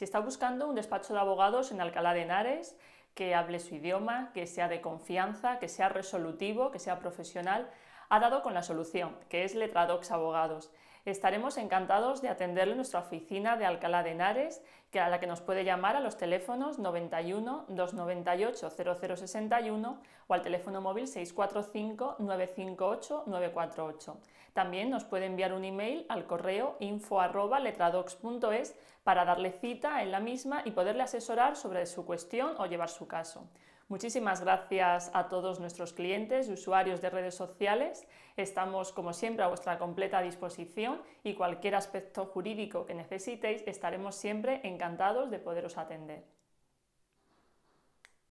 Si está buscando un despacho de abogados en Alcalá de Henares, que hable su idioma, que sea de confianza, que sea resolutivo, que sea profesional, ha dado con la solución, que es Letradox Abogados. Estaremos encantados de atenderle en nuestra oficina de Alcalá de Henares, que a la que nos puede llamar a los teléfonos 91 298 0061 o al teléfono móvil 645 958 948. También nos puede enviar un email al correo info@letradox.es para darle cita en la misma y poderle asesorar sobre su cuestión o llevar su caso. Muchísimas gracias a todos nuestros clientes y usuarios de redes sociales. Estamos, como siempre, a vuestra completa disposición y cualquier aspecto jurídico que necesitéis, estaremos siempre encantados de poderos atender.